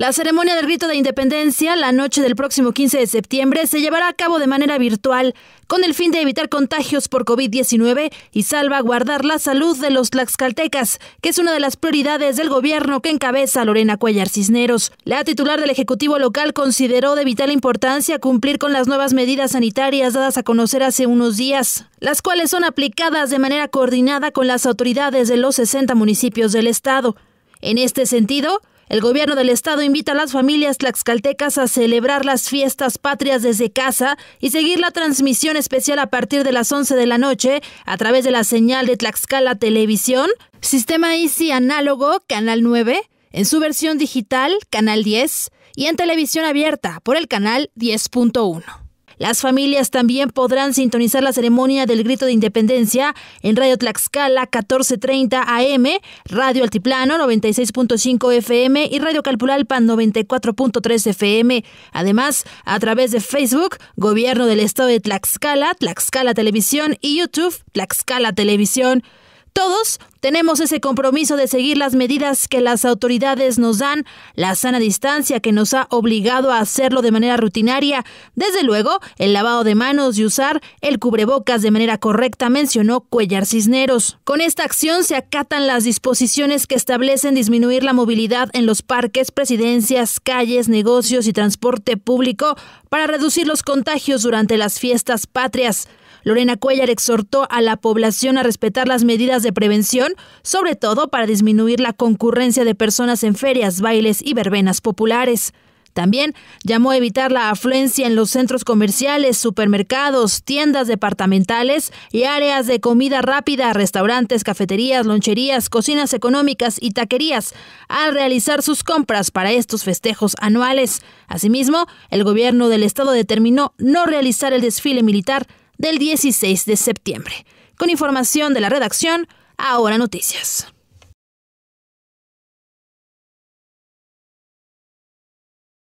La ceremonia del rito de independencia, la noche del próximo 15 de septiembre, se llevará a cabo de manera virtual, con el fin de evitar contagios por COVID-19 y salvaguardar la salud de los tlaxcaltecas, que es una de las prioridades del gobierno que encabeza Lorena Cuellar Cisneros. La titular del Ejecutivo local consideró de vital importancia cumplir con las nuevas medidas sanitarias dadas a conocer hace unos días, las cuales son aplicadas de manera coordinada con las autoridades de los 60 municipios del Estado. En este sentido, el gobierno del estado invita a las familias tlaxcaltecas a celebrar las fiestas patrias desde casa y seguir la transmisión especial a partir de las 11 de la noche a través de la señal de Tlaxcala Televisión, sistema Easy análogo, Canal 9, en su versión digital, Canal 10, y en televisión abierta por el canal 10.1. Las familias también podrán sintonizar la ceremonia del grito de independencia en Radio Tlaxcala 1430 AM, Radio Altiplano 96.5 FM y Radio Calpulalpan 94.3 FM. Además, a través de Facebook, Gobierno del Estado de Tlaxcala, Tlaxcala Televisión y YouTube, Tlaxcala Televisión. Todos tenemos ese compromiso de seguir las medidas que las autoridades nos dan, la sana distancia que nos ha obligado a hacerlo de manera rutinaria, desde luego el lavado de manos y usar el cubrebocas de manera correcta, mencionó Cuellar Cisneros. Con esta acción se acatan las disposiciones que establecen disminuir la movilidad en los parques, presidencias, calles, negocios y transporte público para reducir los contagios durante las fiestas patrias. Lorena Cuellar exhortó a la población a respetar las medidas de prevención, sobre todo para disminuir la concurrencia de personas en ferias, bailes y verbenas populares. También llamó a evitar la afluencia en los centros comerciales, supermercados, tiendas departamentales y áreas de comida rápida, restaurantes, cafeterías, loncherías, cocinas económicas y taquerías al realizar sus compras para estos festejos anuales. Asimismo, el gobierno del estado determinó no realizar el desfile militar del 16 de septiembre. Con información de la redacción, Ahora Noticias.